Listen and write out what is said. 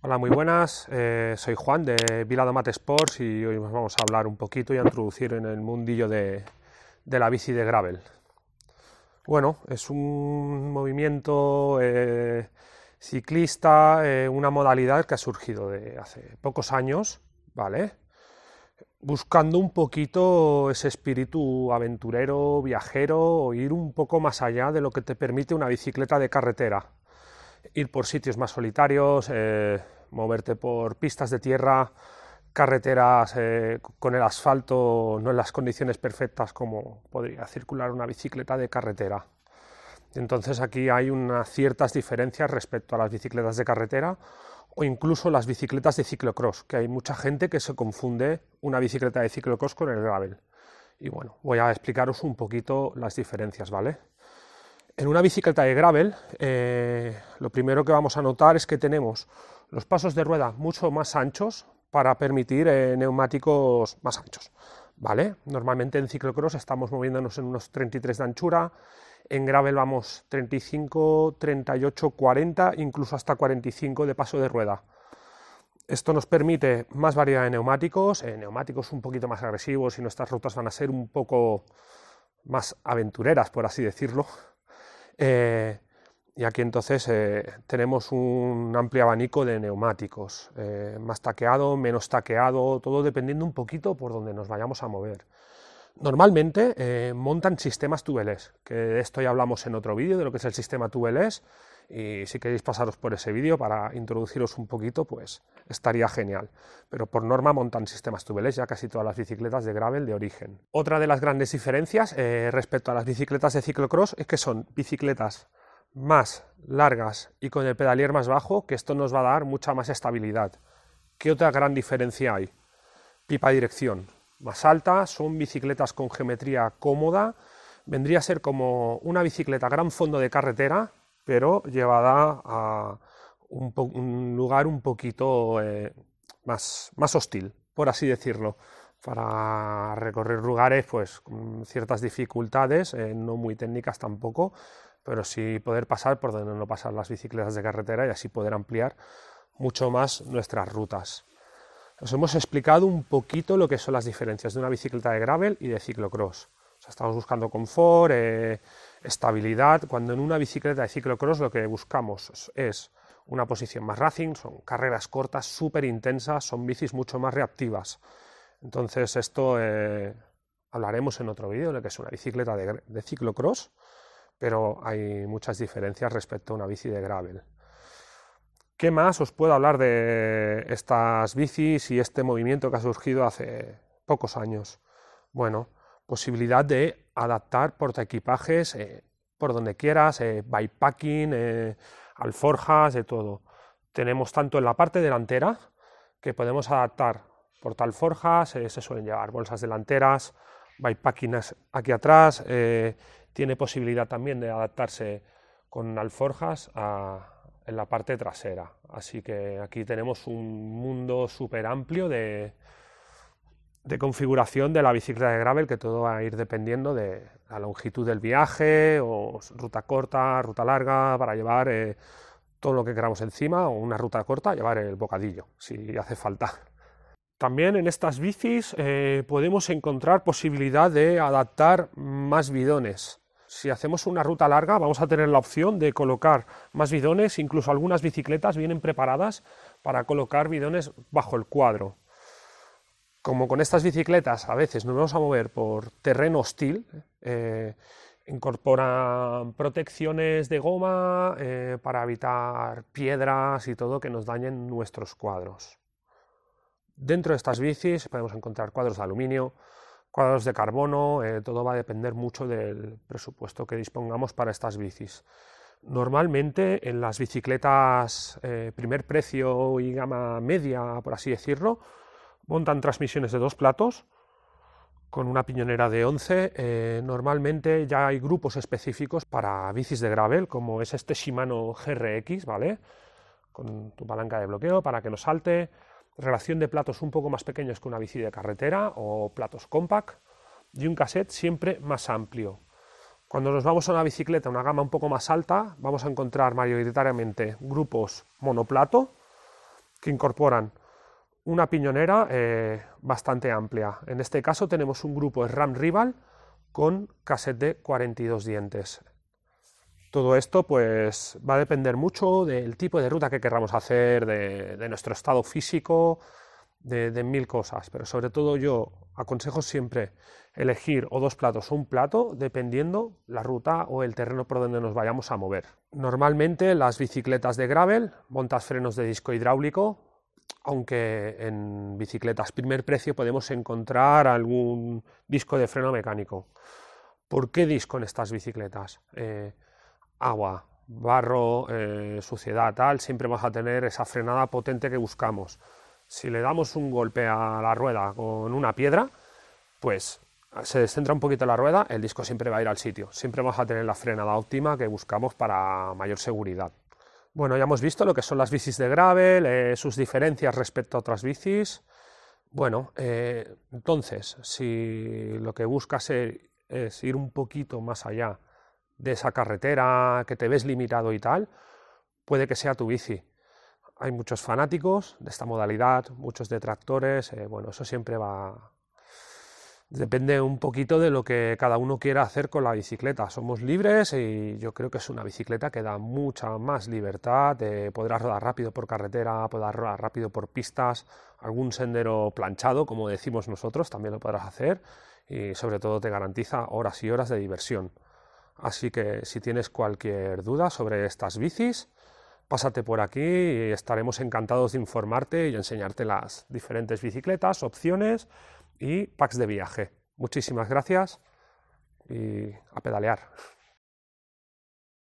Hola, muy buenas. Eh, soy Juan de Vila Domate Sports y hoy vamos a hablar un poquito y a introducir en el mundillo de, la bici de gravel. Bueno, es un movimiento eh, ciclista, eh, una modalidad que ha surgido de hace pocos años, ¿vale? Buscando un poquito ese espíritu aventurero, viajero, ir un poco más allá de lo que te permite una bicicleta de carretera ir por sitios más solitarios, eh, moverte por pistas de tierra, carreteras eh, con el asfalto no en las condiciones perfectas como podría circular una bicicleta de carretera. Entonces aquí hay unas ciertas diferencias respecto a las bicicletas de carretera o incluso las bicicletas de ciclocross, que hay mucha gente que se confunde una bicicleta de ciclocross con el gravel. Y bueno, voy a explicaros un poquito las diferencias, ¿vale? En una bicicleta de gravel, eh, lo primero que vamos a notar es que tenemos los pasos de rueda mucho más anchos para permitir eh, neumáticos más anchos. ¿vale? Normalmente en ciclocross estamos moviéndonos en unos 33 de anchura, en gravel vamos 35, 38, 40, incluso hasta 45 de paso de rueda. Esto nos permite más variedad de neumáticos, eh, neumáticos un poquito más agresivos y nuestras rutas van a ser un poco más aventureras, por así decirlo, eh, y aquí entonces eh, tenemos un amplio abanico de neumáticos, eh, más taqueado, menos taqueado, todo dependiendo un poquito por donde nos vayamos a mover. Normalmente montan sistemas tubeless, que de esto ya hablamos en otro vídeo, de lo que es el sistema tubeless, y eh, si queréis pasaros por ese vídeo para introduciros un poquito, pues estaría genial. Pero por norma montan sistemas tubeless ya casi todas las bicicletas de gravel de origen. Otra de las grandes diferencias eh, respecto a las bicicletas de ciclocross es que son bicicletas más largas y con el pedalier más bajo, que esto nos va a dar mucha más estabilidad. ¿Qué otra gran diferencia hay? Pipa dirección más alta, son bicicletas con geometría cómoda, vendría a ser como una bicicleta gran fondo de carretera, pero llevada a un, lugar un poquito eh, más, hostil, por así decirlo para recorrer lugares pues con ciertas dificultades, eh, no muy técnicas tampoco, pero sí poder pasar por donde no pasan las bicicletas de carretera y así poder ampliar mucho más nuestras rutas. Nos hemos explicado un poquito lo que son las diferencias de una bicicleta de gravel y de ciclocross estamos buscando confort, eh, estabilidad, cuando en una bicicleta de ciclocross lo que buscamos es, una posición más racing, son carreras cortas, súper intensas, son bicis mucho más reactivas. Entonces esto eh, hablaremos en otro vídeo, lo que es una bicicleta de, de, ciclocross, pero hay muchas diferencias respecto a una bici de gravel. ¿Qué más os puedo hablar de estas bicis y este movimiento que ha surgido hace pocos años? Bueno, posibilidad de adaptar portaequipajes eh, por donde quieras, eh, bypacking, eh, alforjas, de todo. Tenemos tanto en la parte delantera que podemos adaptar tal eh, se suelen llevar bolsas delanteras, bypacking aquí atrás, eh, tiene posibilidad también de adaptarse con alforjas en la parte trasera. Así que aquí tenemos un mundo súper amplio de, de configuración de la bicicleta de gravel, que todo va a ir dependiendo de la longitud del viaje, o ruta corta, ruta larga, para llevar eh, todo lo que queramos encima, o una ruta corta, llevar el bocadillo, si hace falta. También en estas bicis eh, podemos encontrar posibilidad de adaptar más bidones. Si hacemos una ruta larga vamos a tener la opción de colocar más bidones, incluso algunas bicicletas vienen preparadas para colocar bidones bajo el cuadro como con estas bicicletas a veces nos vamos a mover por terreno hostil, eh, incorporan protecciones de goma eh, para evitar piedras y todo que nos dañen nuestros cuadros. Dentro de estas bicis podemos encontrar cuadros de aluminio, cuadros de carbono, eh, todo va a depender mucho del presupuesto que dispongamos para estas bicis. Normalmente en las bicicletas primer precio y gama media, por así decirlo, montan transmisiones de dos platos con una piñonera de 11. Eh, normalmente ya hay grupos específicos para bicis de gravel, como es este Shimano GRX, ¿vale? Con tu palanca de bloqueo para que no salte. Relación de platos un poco más pequeños que una bici de carretera o platos compact. Y un cassette siempre más amplio. Cuando nos vamos a una bicicleta, una gama un poco más alta, vamos a encontrar mayoritariamente grupos monoplato que incorporan una piñonera eh, bastante amplia. En este caso tenemos un grupo RAM Rival con cassette de 42 dientes. Todo esto pues va a depender mucho del tipo de ruta que querramos hacer, de, nuestro estado físico, de, de, mil cosas, pero sobre todo yo aconsejo siempre elegir o dos platos o un plato dependiendo la ruta o el terreno por donde nos vayamos a mover. Normalmente las bicicletas de gravel montas frenos de disco hidráulico aunque en bicicletas primer precio podemos encontrar algún disco de freno mecánico. ¿Por qué disco en estas bicicletas? Eh, agua, barro, eh, suciedad, tal, siempre vas a tener esa frenada potente que buscamos. Si le damos un golpe a la rueda con una piedra, pues ah, se descentra un poquito la rueda, el disco siempre va a ir al sitio. Siempre vamos a tener la frenada óptima que buscamos para mayor seguridad. Bueno, ya hemos visto lo que son las bicis de gravel, eh, sus diferencias respecto a otras bicis. Bueno, eh, entonces, si lo que buscas e-, es ir un poquito más allá de esa carretera que te ves limitado y tal, puede que sea tu bici. Hay muchos fanáticos de esta modalidad, muchos detractores, eh, bueno, eso siempre va, Depende un poquito de lo que cada uno quiera hacer con la bicicleta. Somos libres y yo creo que es una bicicleta que da mucha más libertad. Eh, podrás rodar rápido por carretera, podrás rodar rápido por pistas, algún sendero planchado, como decimos nosotros, también lo podrás hacer y sobre todo te garantiza horas y horas de diversión. Así que si tienes cualquier duda sobre estas bicis, pásate por aquí y estaremos encantados de informarte y enseñarte las diferentes bicicletas, opciones y packs de viaje. Muchísimas gracias y a pedalear.